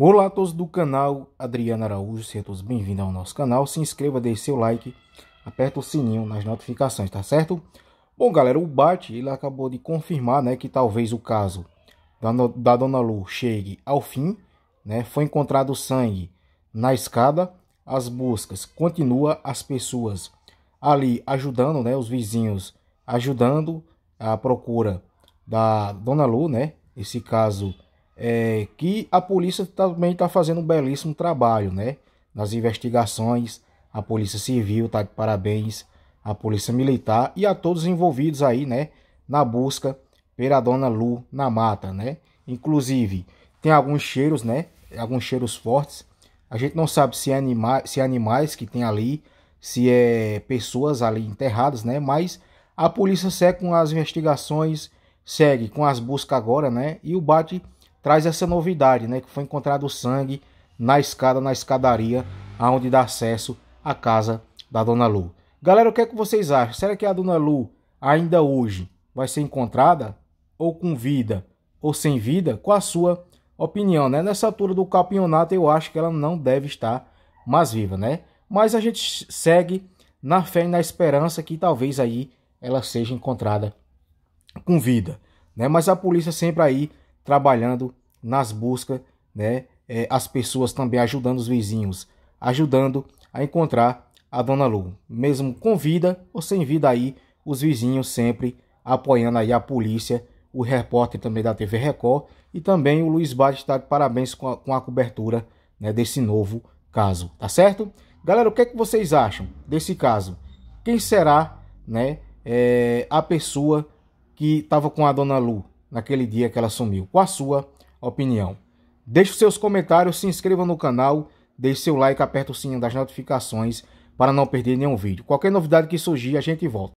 Olá a todos do canal Adriana Araújo, sejam todos bem-vindos ao nosso canal. Se inscreva, deixe seu like, aperta o sininho nas notificações, tá certo? Bom, galera, o BAT ele acabou de confirmar né, que talvez o caso da, da Dona Lu chegue ao fim. Né? Foi encontrado sangue na escada, as buscas continuam, as pessoas ali ajudando, né, os vizinhos ajudando a procura da Dona Lu, né? Esse caso é, que a polícia também está fazendo um belíssimo trabalho, né? Nas investigações, a polícia civil está de parabéns, a polícia militar e a todos envolvidos aí, né? Na busca pela dona Lu na mata, né? Inclusive tem alguns cheiros, né? Alguns cheiros fortes. A gente não sabe se é, anima se é animais que tem ali, se é pessoas ali enterradas, né? Mas a polícia segue com as investigações, segue com as buscas agora, né? E o bate traz essa novidade, né, que foi encontrado sangue na escada, na escadaria, aonde dá acesso à casa da Dona Lu. Galera, o que é que vocês acham? Será que a Dona Lu ainda hoje vai ser encontrada ou com vida ou sem vida? Qual a sua opinião, né? Nessa altura do campeonato, eu acho que ela não deve estar mais viva, né? Mas a gente segue na fé e na esperança que talvez aí ela seja encontrada com vida, né? Mas a polícia sempre aí trabalhando nas buscas, né? É, as pessoas também ajudando os vizinhos, ajudando a encontrar a Dona Lu. Mesmo com vida ou sem vida aí, os vizinhos sempre apoiando aí a polícia, o repórter também da TV Record e também o Luiz Bate está de parabéns com a, com a cobertura né, desse novo caso, tá certo? Galera, o que é que vocês acham desse caso? Quem será né, é, a pessoa que estava com a Dona Lu? naquele dia que ela sumiu. Qual a sua opinião? Deixe seus comentários, se inscreva no canal, deixe seu like, aperte o sininho das notificações para não perder nenhum vídeo. Qualquer novidade que surgir, a gente volta.